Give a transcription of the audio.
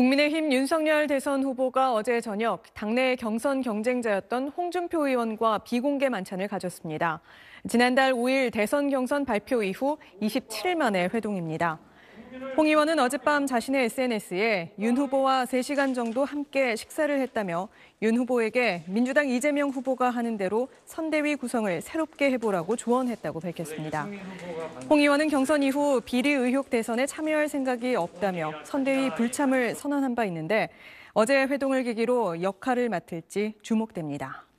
국민의힘 윤석열 대선 후보가 어제 저녁 당내 경선 경쟁자였던 홍준표 의원과 비공개 만찬을 가졌습니다. 지난달 5일 대선 경선 발표 이후 27일 만에 회동입니다. 홍 의원은 어젯밤 자신의 SNS에 윤 후보와 3시간 정도 함께 식사를 했다며 윤 후보에게 민주당 이재명 후보가 하는 대로 선대위 구성을 새롭게 해보라고 조언했다고 밝혔습니다. 홍 의원은 경선 이후 비리 의혹 대선에 참여할 생각이 없다며 선대위 불참을 선언한 바 있는데 어제 회동을 계기로 역할을 맡을지 주목됩니다.